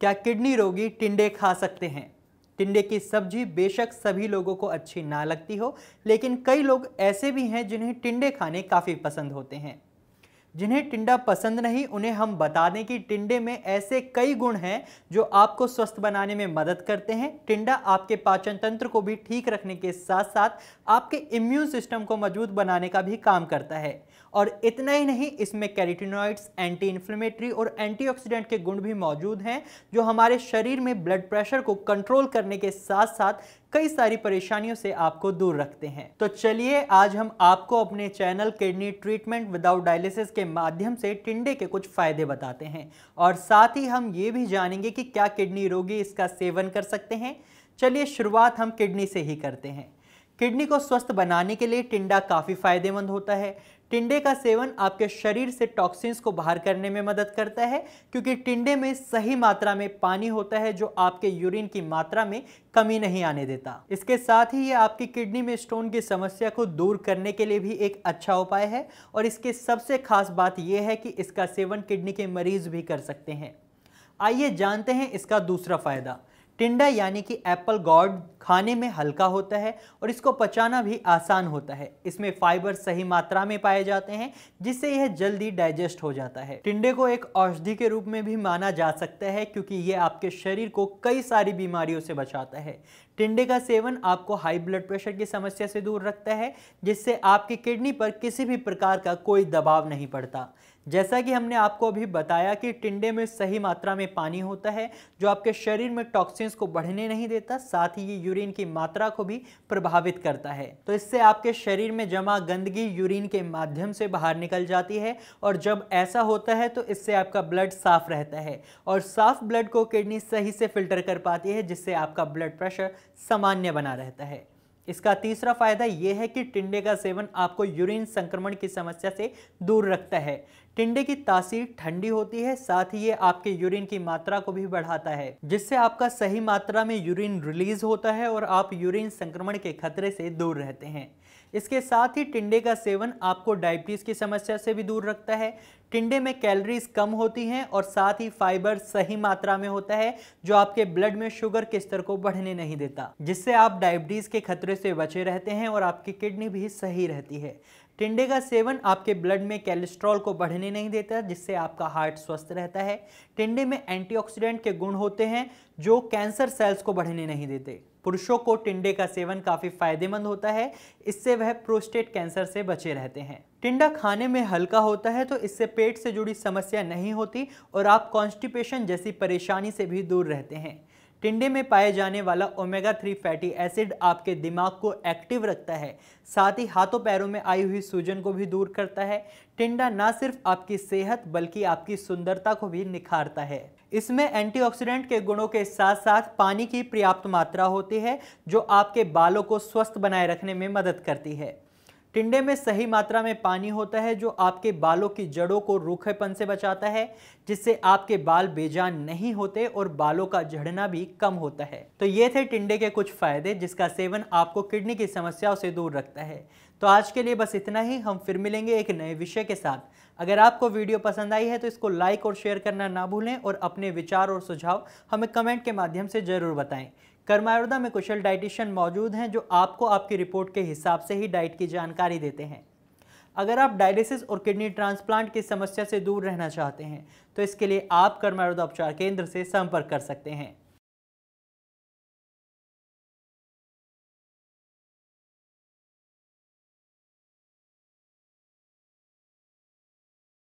क्या किडनी रोगी टिंडे खा सकते हैं टिंडे की सब्जी बेशक सभी लोगों को अच्छी ना लगती हो लेकिन कई लोग ऐसे भी हैं जिन्हें टिंडे खाने काफ़ी पसंद होते हैं जिन्हें टिंडा पसंद नहीं उन्हें हम बता दें कि टिंडे में ऐसे कई गुण हैं जो आपको स्वस्थ बनाने में मदद करते हैं टिंडा आपके पाचन तंत्र को भी ठीक रखने के साथ साथ आपके इम्यून सिस्टम को मजबूत बनाने का भी काम करता है और इतना ही नहीं इसमें कैरिटिनॉइड्स एंटी इन्फ्लेमेटरी और एंटीऑक्सीडेंट के गुण भी मौजूद हैं जो हमारे शरीर में ब्लड प्रेशर को कंट्रोल करने के साथ साथ कई सारी परेशानियों से आपको दूर रखते हैं तो चलिए आज हम आपको अपने channel kidney treatment without dialysis के माध्यम से टिंडे के कुछ फायदे बताते हैं और साथ ही हम ये भी जानेंगे कि क्या किडनी रोगी इसका सेवन कर सकते हैं चलिए शुरुआत हम किडनी से ही करते हैं किडनी को स्वस्थ बनाने के लिए टिंडा काफ़ी फायदेमंद होता है टिंडे का सेवन आपके शरीर से टॉक्सिन्स को बाहर करने में मदद करता है क्योंकि टिंडे में सही मात्रा में पानी होता है जो आपके यूरिन की मात्रा में कमी नहीं आने देता इसके साथ ही ये आपकी किडनी में स्टोन की समस्या को दूर करने के लिए भी एक अच्छा उपाय है और इसके सबसे खास बात यह है कि इसका सेवन किडनी के मरीज भी कर सकते हैं आइए जानते हैं इसका दूसरा फायदा टिंडा यानी कि एप्पल गॉड खाने में हल्का होता है और इसको पचाना भी आसान होता है इसमें फाइबर सही मात्रा में पाए जाते हैं जिससे यह जल्दी डाइजेस्ट हो जाता है टिंडे को एक औषधि के रूप में भी माना जा सकता है क्योंकि यह आपके शरीर को कई सारी बीमारियों से बचाता है टिंडे का सेवन आपको हाई ब्लड प्रेशर की समस्या से दूर रखता है जिससे आपकी किडनी पर किसी भी प्रकार का कोई दबाव नहीं पड़ता जैसा कि हमने आपको अभी बताया कि टिंडे में सही मात्रा में पानी होता है जो आपके शरीर में टॉक्सिन्स को बढ़ने नहीं देता साथ ही ये यूरिक यूरिन की मात्रा को भी प्रभावित करता है तो इससे आपके शरीर में जमा गंदगी यूरिन के माध्यम से बाहर निकल जाती है और जब ऐसा होता है तो इससे आपका ब्लड साफ रहता है और साफ ब्लड को किडनी सही से फिल्टर कर पाती है जिससे आपका ब्लड प्रेशर सामान्य बना रहता है इसका तीसरा फायदा यह है कि टिंडे का सेवन आपको यूरिन संक्रमण की समस्या से दूर रखता है टिंडे की तासीर ठंडी होती है साथ ही ये आपके यूरिन की मात्रा को भी बढ़ाता है जिससे आपका सही मात्रा में यूरिन रिलीज होता है और आप यूरिन संक्रमण के खतरे से दूर रहते हैं इसके साथ ही टिंडे का सेवन आपको डायबिटीज़ की समस्या से भी दूर रखता है टिंडे में कैलोरीज कम होती हैं और साथ ही फाइबर सही मात्रा में होता है जो आपके ब्लड में शुगर के स्तर को बढ़ने नहीं देता जिससे आप डायबिटीज़ के खतरे से बचे रहते हैं और आपकी किडनी भी सही रहती है टिंडे का सेवन आपके ब्लड में कैलेस्ट्रॉल को बढ़ने नहीं देता जिससे आपका हार्ट स्वस्थ रहता है टिंडे में एंटीऑक्सीडेंट के गुण होते हैं जो कैंसर सेल्स को बढ़ने नहीं देते पुरुषों को टिंडे का सेवन काफ़ी फायदेमंद होता है इससे वह प्रोस्टेट कैंसर से बचे रहते हैं टिंडा खाने में हल्का होता है तो इससे पेट से जुड़ी समस्या नहीं होती और आप कॉन्स्टिपेशन जैसी परेशानी से भी दूर रहते हैं टिंडे में पाए जाने वाला ओमेगा थ्री फैटी एसिड आपके दिमाग को एक्टिव रखता है साथ ही हाथों पैरों में आई हुई सूजन को भी दूर करता है टिंडा ना सिर्फ आपकी सेहत बल्कि आपकी सुंदरता को भी निखारता है इसमें एंटीऑक्सीडेंट के गुणों के साथ साथ पानी की पर्याप्त मात्रा होती है जो आपके बालों को स्वस्थ बनाए रखने में मदद करती है टिंडे में सही मात्रा में पानी होता है जो आपके बालों की जड़ों को रूखेपन से बचाता है जिससे आपके बाल बेजान नहीं होते और बालों का झड़ना भी कम होता है तो ये थे टिंडे के कुछ फायदे जिसका सेवन आपको किडनी की समस्याओं से दूर रखता है तो आज के लिए बस इतना ही हम फिर मिलेंगे एक नए विषय के साथ अगर आपको वीडियो पसंद आई है तो इसको लाइक और शेयर करना ना भूलें और अपने विचार और सुझाव हमें कमेंट के माध्यम से ज़रूर बताएं कर्मायुर्दा में कुशल डाइटिशियन मौजूद हैं जो आपको आपकी रिपोर्ट के हिसाब से ही डाइट की जानकारी देते हैं अगर आप डायलिसिस और किडनी ट्रांसप्लांट की समस्या से दूर रहना चाहते हैं तो इसके लिए आप कर्मायुर्दा उपचार केंद्र से संपर्क कर सकते हैं